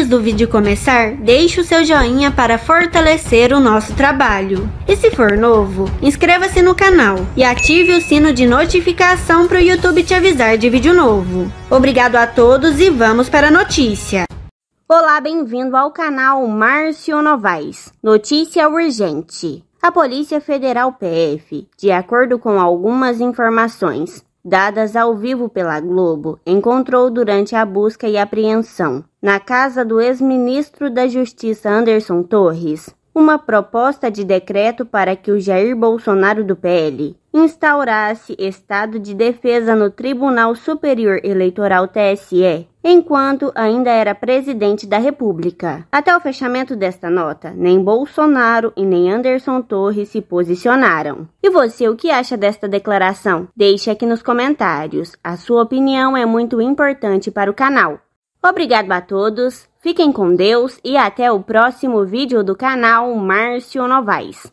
Antes do vídeo começar, deixe o seu joinha para fortalecer o nosso trabalho. E se for novo, inscreva-se no canal e ative o sino de notificação para o YouTube te avisar de vídeo novo. Obrigado a todos e vamos para a notícia. Olá, bem-vindo ao canal Márcio Novaes. Notícia urgente. A Polícia Federal PF, de acordo com algumas informações dadas ao vivo pela Globo, encontrou durante a busca e apreensão, na casa do ex-ministro da Justiça Anderson Torres, uma proposta de decreto para que o Jair Bolsonaro do PL instaurasse estado de defesa no Tribunal Superior Eleitoral TSE enquanto ainda era presidente da República. Até o fechamento desta nota, nem Bolsonaro e nem Anderson Torres se posicionaram. E você, o que acha desta declaração? Deixe aqui nos comentários. A sua opinião é muito importante para o canal. Obrigado a todos, fiquem com Deus e até o próximo vídeo do canal Márcio Novaes.